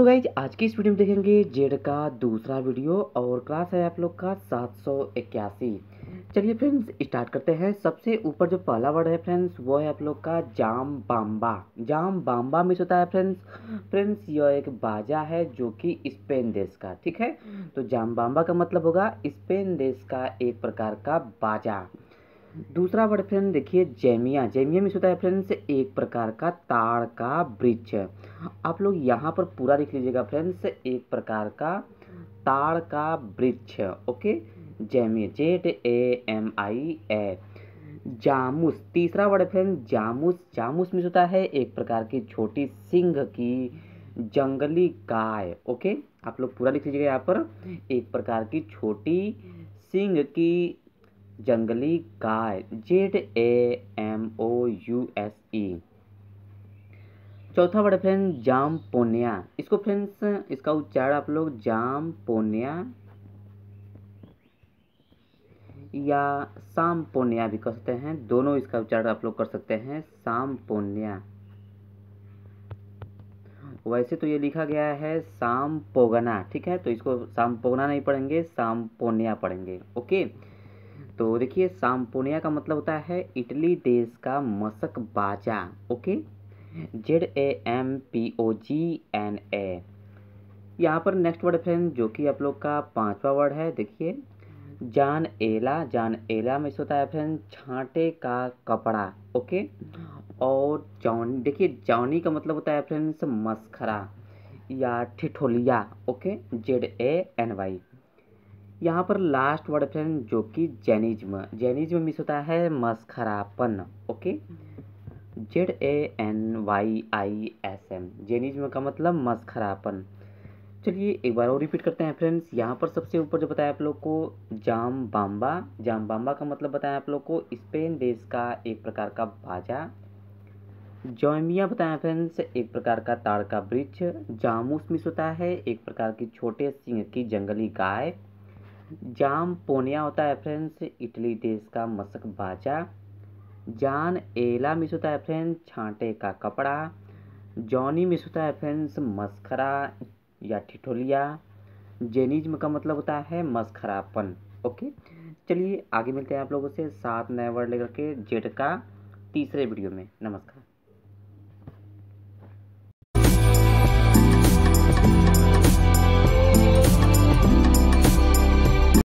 So guys आज की इस वीडियो में देखेंगे जेड का दूसरा वीडियो और क्लास है आप लोग का सात सौ इक्यासी चलिए फ्रेंड्स स्टार्ट करते हैं सबसे ऊपर जो पहला वर्ड है फ्रेंड्स वो है आप लोग का zambomba zambomba means होता है फ्रेंड्स फ्रेंड्स यह एक बाजा है जो कि स्पेन देश का ठीक है हम्म। तो जाम बाम्बा का मतलब होगा स्पेन देश का एक प्रकार का बाजा दूसरा वर्ड फ्रेंड देखिए जैमिया जैमिया मिस होता है फ्रेंड से एक प्रकार का ताड़ का वृक्ष आप लोग यहाँ पर पूरा लिख लीजिएगा फ्रेंड से एक प्रकार का ताड़ का वृक्ष okay zamia Z A M I A zamouse तीसरा word friend zamouse zamouse means होता है एक प्रकार की छोटी सिंह की जंगली गाय ओके आप लोग पूरा लिख लीजिएगा यहाँ पर एक प्रकार की छोटी सिंह की जंगली गाय Z A M O U S E चौथा वर्ड फ्रेंड जाम पोनिया इसको फ्रेंड्स इसका उच्चारण आप लोग जाम पोनिया या साम पोनिया भी कह सकते हैं दोनों इसका उच्चारण आप लोग कर सकते हैं साम पोनिया वैसे तो ये लिखा गया है साम पोगना ठीक है तो इसको साम पोगना नहीं पढ़ेंगे साम पोनिया पढ़ेंगे ओके तो देखिए साम्पोनिया का मतलब होता है इटली देश का मशक बाजा okay Z A M P O G N A यहाँ पर नेक्स्ट वर्ड फ्रेंड जो कि आप लोग का पांचवा वर्ड है देखिए जान एला जान एला में से होता है फ्रेंड छांटे का कपड़ा ओके और जौन देखिए जौनी का मतलब होता है फ्रेंड्स मस्खरा या ठिठोलिया okay Z A N Y यहाँ पर लास्ट वर्ड ऑप्शन जो कि जैनिज्म जैनिज्म मिस होता है मस्खरापन okay Z A N Y I S M zanyism का मतलब मस्खरापन चलिए एक बार और रिपीट करते हैं फ्रेंड्स यहाँ पर सबसे ऊपर जो बताया आप लोग को जाम बाम्बा जाम बाम्बा का मतलब बताया आप लोग को स्पेन देश का एक प्रकार का बाजा जॉमिया बताया फ्रेंड्स एक प्रकार का ताड़ का वृक्ष जामुस मिस होता है एक प्रकार की छोटे सिंह की जंगली गाय जाम पोनिया होता है फ्रेंड्स इटली देश का मशक बाजा जान एला मिस होता है फ्रेंड्स छांटे का कपड़ा जॉनी मिस होता है फ्रेंड्स मस्खरा या ठिठोलिया जेनिज्म का मतलब होता है मस्खरापन ओके चलिए आगे मिलते हैं आप लोगों से सात नए वर्ड लेकर के जेड का तीसरे वीडियो में नमस्कार